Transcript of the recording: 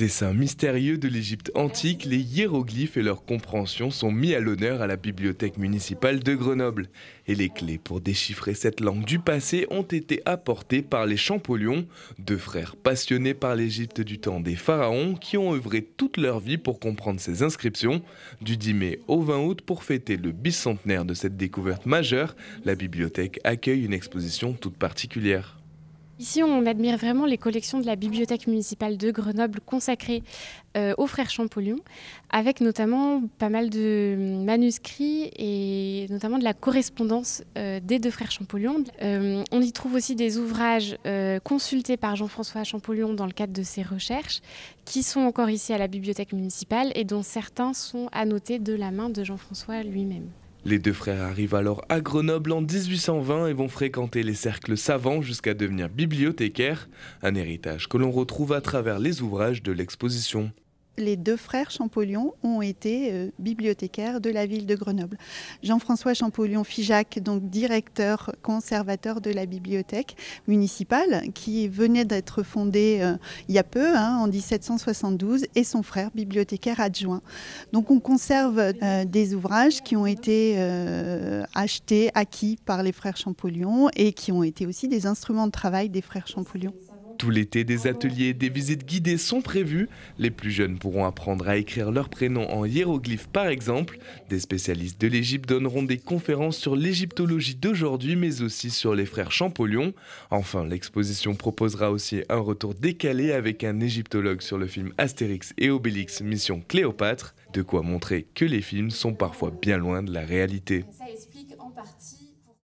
dessins mystérieux de l'Égypte antique, les hiéroglyphes et leur compréhension sont mis à l'honneur à la bibliothèque municipale de Grenoble. Et les clés pour déchiffrer cette langue du passé ont été apportées par les Champollion, deux frères passionnés par l'Égypte du temps des pharaons qui ont œuvré toute leur vie pour comprendre ces inscriptions. Du 10 mai au 20 août, pour fêter le bicentenaire de cette découverte majeure, la bibliothèque accueille une exposition toute particulière. Ici, on admire vraiment les collections de la Bibliothèque municipale de Grenoble consacrées euh, aux frères Champollion, avec notamment pas mal de manuscrits et notamment de la correspondance euh, des deux frères Champollion. Euh, on y trouve aussi des ouvrages consultés par Jean-François Champollion dans le cadre de ses recherches, qui sont encore ici à la Bibliothèque municipale et dont certains sont annotés de la main de Jean-François lui-même. Les deux frères arrivent alors à Grenoble en 1820 et vont fréquenter les cercles savants jusqu'à devenir bibliothécaires, un héritage que l'on retrouve à travers les ouvrages de l'exposition les deux frères Champollion ont été euh, bibliothécaires de la ville de Grenoble. Jean-François Champollion Figeac, donc directeur conservateur de la bibliothèque municipale, qui venait d'être fondée euh, il y a peu, hein, en 1772, et son frère, bibliothécaire adjoint. Donc on conserve euh, des ouvrages qui ont été achetés, acquis par les frères Champollion et qui ont été aussi des instruments de travail des frères Champollion. Tout l'été, des ateliers et des visites guidées sont prévues. Les plus jeunes pourront apprendre à écrire leur prénom en hiéroglyphes par exemple. Des spécialistes de l'Égypte donneront des conférences sur l'égyptologie d'aujourd'hui mais aussi sur les frères Champollion. Enfin, l'exposition proposera aussi un retour décalé avec un égyptologue sur le film Astérix et Obélix Mission Cléopâtre, de quoi montrer que les films sont parfois bien loin de la réalité.